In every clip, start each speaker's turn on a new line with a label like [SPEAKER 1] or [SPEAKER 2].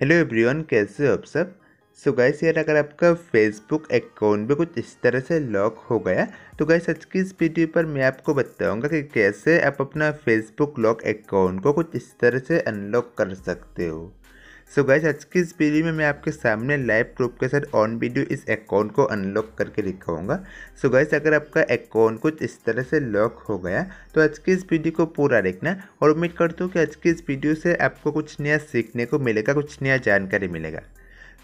[SPEAKER 1] hello everyone कैसे हो आप सब सो गाइस यार अगर आपका फेसबुक अकाउंट भी कुछ इस तरह से लॉक हो गया तो गाइस आज की इस वीडियो पर मैं आपको बताऊंगा कि कैसे आप अपना फेसबुक लॉक अकाउंट को कुछ इस तरह से अनलॉक कर सकते हो सो गैस आज की इस वीडियो में मैं आपके सामने लाइव प्रूफ के साथ ऑन वीडियो इस अकाउंट को अनलॉक करके दिखाऊंगा सो so गैस अगर आपका अकाउंट कुछ इस तरह से लॉक हो गया तो आज की इस वीडियो को पूरा देखना और उम्मीद करता हूँ कि आज की इस वीडियो से आपको कुछ नया सीखने को मिलेगा कुछ नया जानकारी मिलेगा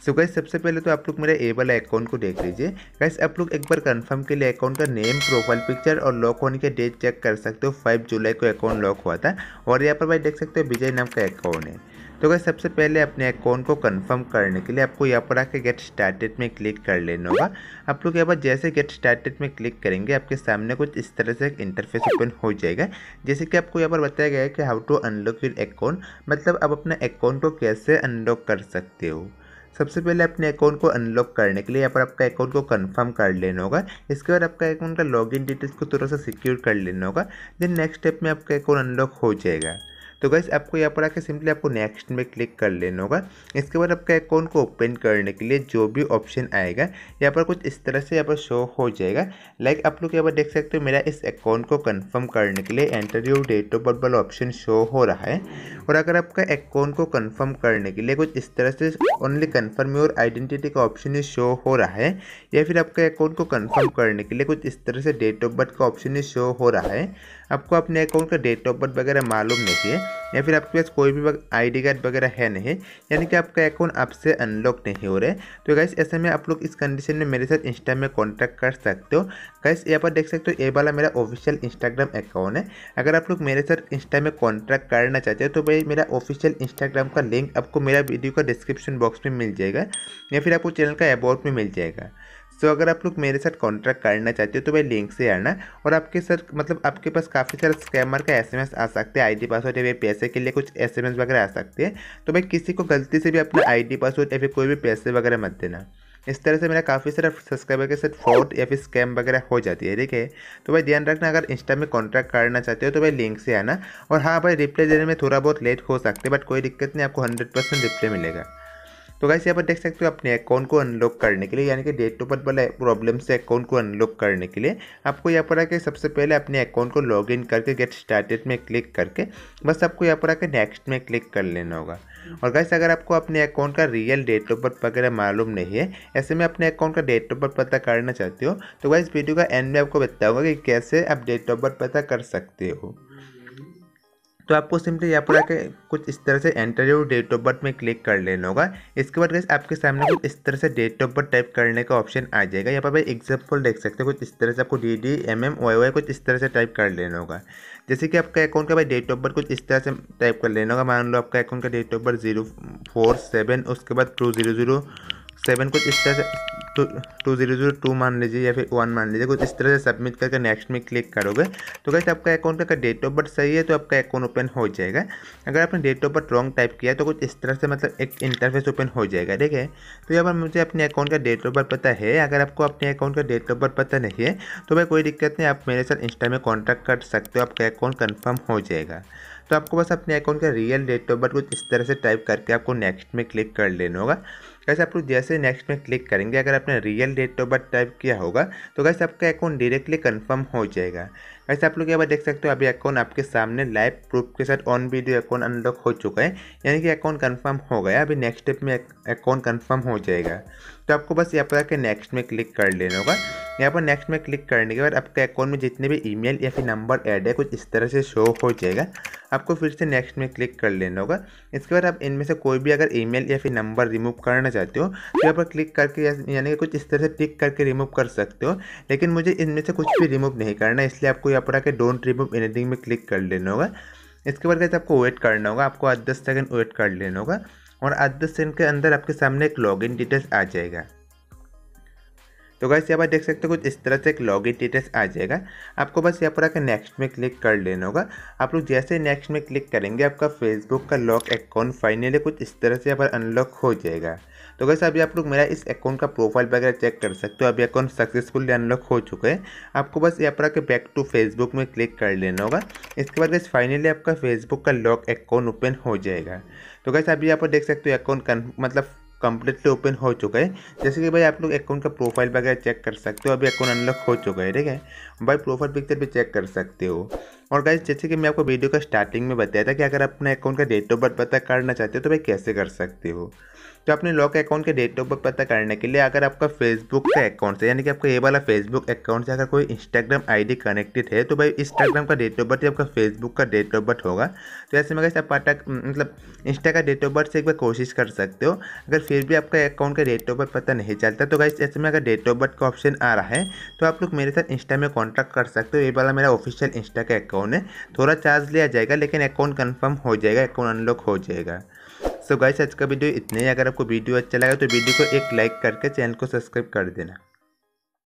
[SPEAKER 1] सो so गैस सबसे पहले तो आप लोग मेरे ए वाला अकाउंट को देख लीजिए गैस आप लोग एक बार कंफर्म के लिए अकाउंट का नेम प्रोफाइल पिक्चर और लॉक होने के डेट चेक कर सकते हो 5 जुलाई को अकाउंट लॉक हुआ था और यहाँ पर भाई देख सकते हो विजय नाम का अकाउंट है तो गई सबसे पहले अपने अकाउंट को कंफर्म करने के लिए आपको यहाँ पर आके गेट स्टार्टेड में क्लिक कर लेना होगा आप लोग यहाँ पर जैसे गेट स्टार्टेड में क्लिक करेंगे आपके सामने कुछ इस तरह से एक इंटरफेस ओपन हो जाएगा जैसे कि आपको यहाँ पर बताया गया है कि how to unlock your account मतलब आप अपने अकाउंट को कैसे अनलॉक कर सकते हो सबसे पहले अपने अकाउंट को अनलॉक करने के लिए यहाँ पर आपका अकाउंट को कंफर्म कर लेना होगा इसके बाद आपका अकाउंट का लॉगिन डिटेल्स को थोड़ा सा सिक्योर कर लेना होगा देन नेक्स्ट स्टेप में आपका अकाउंट अनलॉक हो जाएगा तो गैस आपको यहाँ पर आके सिंपली आपको नेक्स्ट में क्लिक कर लेना होगा इसके बाद आपका अकाउंट को ओपन करने के लिए जो भी ऑप्शन आएगा यहाँ पर कुछ इस तरह से यहाँ पर शो हो जाएगा लाइक आप लोग यहाँ पर देख सकते हो मेरा इस अकाउंट को कन्फर्म करने के लिए एंटर डेट ऑफ बर्थ वाला ऑप्शन शो हो रहा है और अगर आपका अकाउंट को कन्फर्म करने के लिए कुछ इस तरह से ओनली कन्फर्म योर आइडेंटिटी का ऑप्शन ही शो हो रहा है या फिर आपका अकाउंट को कन्फर्म करने के लिए कुछ इस तरह से डेट ऑफ बर्थ का ऑप्शन ही शो हो रहा है आपको अपने अकाउंट का डेट ऑफ बर्थ वगैरह मालूम नहीं है या फिर आपके पास कोई भी आईडी कार्ड वगैरह है नहीं यानी कि आपका अकाउंट आपसे अनलॉक नहीं हो रहा है तो गैस ऐसे में आप लोग इस कंडीशन में मेरे साथ इंस्टा में कॉन्टैक्ट कर सकते हो गैस यहाँ पर देख सकते हो ये वाला मेरा ऑफिशियल इंस्टाग्राम अकाउंट है अगर आप लोग मेरे साथ इंस्टा में कॉन्टैक्ट करना चाहते हो तो भाई मेरा ऑफिशियल इंस्टाग्राम का लिंक आपको मेरा वीडियो का डिस्क्रिप्शन बॉक्स में मिल जाएगा या फिर आपको चैनल का अबाउट में मिल जाएगा सो तो अगर आप लोग मेरे साथ कॉन्ट्रैक्ट करना चाहते हो तो भाई लिंक से आना और आपके सर मतलब आपके पास काफ़ी सारे स्कैमर का एस आ सकते हैं आई पासवर्ड या पैसे के लिए कुछ एस वगैरह आ सकते हैं तो भाई किसी को गलती से भी अपना आई पासवर्ड या फिर कोई भी पैसे वगैरह मत देना इस तरह से मेरा काफ़ी सारा सब्सक्राइबर के साथ फ्रॉड या फिर स्कैम वगैरह हो जाती है ठीक है तो भाई ध्यान रखना अगर इंस्टा में कॉन्ट्रैक्ट करना चाहते हो तो भाई लिंक से आना और हाँ भाई रिप्लाई देने में थोड़ा बहुत लेट हो सकते हैं बट कोई दिक्कत नहीं आपको हंड्रेड परसेंट रिप्लाई मिलेगा तो गाइस यहाँ पर देख सकते हो अपने अकाउंट को अनलॉक करने के लिए यानी कि डेट ऑफ बर्थ वाले प्रॉब्लम से अकाउंट को अनलॉक करने के लिए आपको यहाँ पर आके सबसे पहले अपने अकाउंट को लॉगिन करके गेट स्टार्टेड में क्लिक करके बस आपको यहाँ पर आके नेक्स्ट में क्लिक कर लेना होगा और गाइस अगर आपको अपने अकाउंट का रियल डेट ऑफ बर्थ वगैरह मालूम नहीं है ऐसे में अपने अकाउंट का डेट ऑफ बर्थ पता करना चाहते हो तो गाइस वीडियो का एंड में आपको बताऊंगा कि कैसे आप डेट ऑफ बर्थ पता कर सकते हो तो आपको सिंपली यहाँ पर आके कुछ इस तरह से enter your date of birth में क्लिक कर लेना होगा इसके बाद गैस आपके सामने कुछ इस तरह से डेट ऑफ बर्थ टाइप करने का ऑप्शन आ जाएगा यहाँ पर भाई एग्जाम्पल देख सकते हैं कुछ इस तरह से आपको D D M M Y Y कुछ इस तरह से टाइप कर लेना होगा जैसे कि आपका अकाउंट का भाई डेट ऑफ बर्थ कुछ इस तरह से टाइप कर लेना होगा मान लो आपका अकाउंट का date of birth zero four seven उसके बाद टू जीरो जीरो सेवन कुछ इस तरह से two two zero zero two मान लीजिए या फिर वन मान लीजिए कुछ इस तरह से सबमिट करके नेक्स्ट में क्लिक करोगे तो कैसे आपका अकाउंट का डेट ऑफ बर्थ सही है तो आपका अकाउंट ओपन हो जाएगा अगर आपने date of birth wrong type किया तो कुछ इस तरह से मतलब एक इंटरफेस ओपन हो जाएगा ठीक है तो यहाँ पर मुझे अपने अकाउंट का डेट ऑफ बर्थ पता है अगर आपको अपने अकाउंट का डेट ऑफ बर्थ पता नहीं है तो भाई कोई दिक्कत नहीं आप मेरे साथ इंस्टा में कॉन्टैक्ट कर सकते हो आपका अकाउंट कन्फर्म हो जाएगा तो आपको बस अपने अकाउंट का रियल डेट ऑफ बर्थ कुछ इस तरह से टाइप करके आपको नेक्स्ट में क्लिक कर लेना होगा कैसे आप लोग जैसे नेक्स्ट में क्लिक करेंगे अगर आपने real date of birth type किया होगा तो कैसे आपका अकाउंट डायरेक्टली कन्फर्म हो जाएगा वैसे आप लोग यहाँ पर देख सकते हो अभी अकाउंट आपके सामने लाइव प्रूफ के साथ ऑन वीडियो अकाउंट अनलॉक हो चुका है यानी कि अकाउंट कन्फर्म हो गया अभी नेक्स्ट स्टेप में अकाउंट कन्फर्म हो जाएगा तो आपको बस यहाँ पर आके नेक्स्ट में क्लिक कर लेना होगा यहाँ पर नेक्स्ट में क्लिक करने के बाद आपके अकाउंट में जितने भी ईमेल या फिर नंबर ऐड है कुछ इस तरह से शो हो जाएगा आपको फिर से नेक्स्ट में क्लिक कर लेना होगा इसके बाद आप इनमें से कोई भी अगर ईमेल या फिर नंबर रिमूव करना चाहते हो तो यहाँ पर क्लिक करके यानी कि कुछ इस तरह से टिक करके रिमूव कर सकते हो लेकिन मुझे इनमें से कुछ भी रिमूव नहीं करना इसलिए आपको यहाँ पर आके डोंट रिमूव एनीथिंग में क्लिक कर लेना होगा इसके बाद कहते आपको वेट करना होगा आपको आठ दस सेकेंड वेट कर लेना होगा और आठ दस सेकेंड के अंदर आपके सामने एक लॉगिन डिटेल्स आ जाएगा तो गाइस यहाँ पर देख सकते हो कुछ इस तरह से एक लॉग इन डिटेल्स आ जाएगा आपको बस यहाँ पर आकर नेक्स्ट में क्लिक कर लेना होगा आप लोग जैसे नेक्स्ट में क्लिक करेंगे आपका फेसबुक का लॉक अकाउंट फाइनली कुछ इस तरह से यहाँ पर अनलॉक हो जाएगा तो कैसे अभी आप लोग मेरा इस अकाउंट का प्रोफाइल वगैरह चेक कर सकते हो अभी अकाउंट सक्सेसफुली अनलॉक हो चुका है आपको बस यहाँ पर आकर बैक टू फेसबुक में क्लिक कर लेना होगा इसके बाद गैस फाइनली आपका फेसबुक का लॉक अकाउंट ओपन हो जाएगा तो कैसे अभी यहाँ पर देख सकते हो अकाउंट मतलब कम्प्लीटली ओपन हो चुका है जैसे कि भाई आप लोग अकाउंट का प्रोफाइल वगैरह चेक कर सकते हो अभी अकाउंट अनलॉक हो चुका है ठीक है भाई प्रोफाइल पिक्चर भी चेक कर सकते हो और गाइज जैसे कि मैं आपको वीडियो का स्टार्टिंग में बताया था कि अगर अपना अकाउंट का डेट ऑफ बर्थ पता करना चाहते हो तो भाई कैसे कर सकते हो तो अपने लॉक अकाउंट के डेट ऑफ बर्थ पता करने के लिए अगर आपका फेसबुक का अकाउंट है यानी कि आपका ये वाला फेसबुक अकाउंट से अगर कोई इंस्टाग्राम आईडी कनेक्टेड है तो भाई इंस्टाग्राम का डेट ऑफ बर्थ या आपका फेसबुक का डेट ऑफ बर्थ होगा तो ऐसे में अगर आप पता मतलब इंस्टा का डेट ऑफ बर्थ से एक बार कोशिश कर सकते हो अगर फिर भी आपका अकाउंट का डेट ऑफ बर्थ पता नहीं चलता तो गाइस ऐसे में अगर डेट ऑफ बर्थ का ऑप्शन आ रहा है तो आप लोग मेरे साथ इंस्टा में कॉन्टैक्ट कर सकते हो ये वाला मेरा ऑफिशियल इंस्टा का अकाउंट है थोड़ा चार्ज लिया जाएगा लेकिन अकाउंट कन्फर्म हो जाएगा अकाउंट अनलॉक हो जाएगा सो गाइस आज का वीडियो इतने ही अगर आपको वीडियो अच्छा लगा तो वीडियो को एक लाइक करके चैनल को सब्सक्राइब कर देना